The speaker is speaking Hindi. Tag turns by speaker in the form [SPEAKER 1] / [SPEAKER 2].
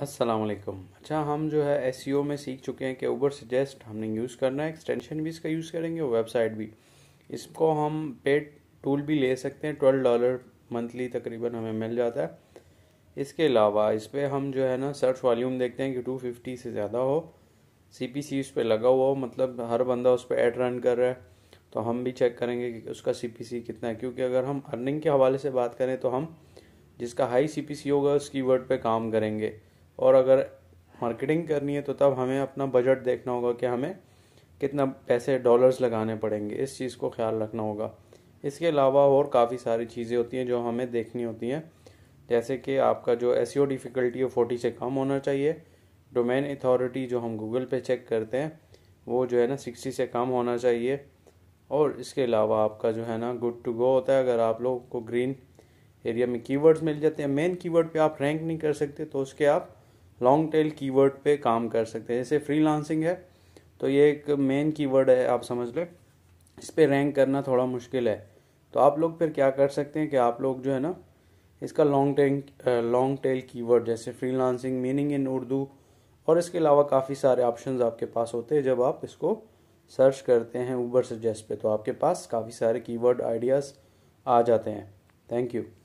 [SPEAKER 1] असलम अच्छा हम जो है एस e में सीख चुके हैं कि ऊबर सजेस्ट हमने यूज़ करना है एक्सटेंशन भी इसका यूज़ करेंगे और वेबसाइट भी इसको हम पेड टूल भी ले सकते हैं ट्वेल्व डॉलर मंथली तकरीबन हमें मिल जाता है इसके अलावा इस पर हम जो है ना सर्च वॉल्यूम देखते हैं कि टू फिफ्टी से ज़्यादा हो सी पी सी उस पर लगा हुआ हो मतलब हर बंदा उस पर एड रन कर रहा है तो हम भी चेक करेंगे कि उसका सी पी सी कितना है क्योंकि अगर हम अर्निंग के हवाले से बात करें तो हम जिसका हाई सी पी सी होगा उस कीवर्ड पर काम करेंगे और अगर मार्केटिंग करनी है तो तब हमें अपना बजट देखना होगा कि हमें कितना पैसे डॉलर्स लगाने पड़ेंगे इस चीज़ को ख्याल रखना होगा इसके अलावा और काफ़ी सारी चीज़ें होती हैं जो हमें देखनी होती हैं जैसे कि आपका जो एस डिफ़िकल्टी e है फोर्टी से कम होना चाहिए डोमेन अथॉरिटी जो हम गूगल पे चेक करते हैं वो जो है ना सिक्सटी से कम होना चाहिए और इसके अलावा आपका जो है ना गुड टू गो होता है अगर आप लोग को ग्रीन एरिया में कीवर्ड्स मिल जाते हैं मेन कीवर्ड पे आप रैंक नहीं कर सकते तो उसके आप लॉन्ग टेल कीवर्ड पे काम कर सकते हैं जैसे फ्रीलांसिंग है तो ये एक मेन कीवर्ड है आप समझ लें इस पर रैंक करना थोड़ा मुश्किल है तो आप लोग फिर क्या कर सकते हैं कि आप लोग जो है ना इसका long tail long tail keyword जैसे फ्रीलांसिंग मीनिंग इन उर्दू और इसके अलावा काफ़ी सारे ऑप्शंस आपके पास होते हैं जब आप इसको सर्च करते हैं ऊबर सजेस्ट पे तो आपके पास काफ़ी सारे कीवर्ड आइडियाज़ आ जाते हैं थैंक यू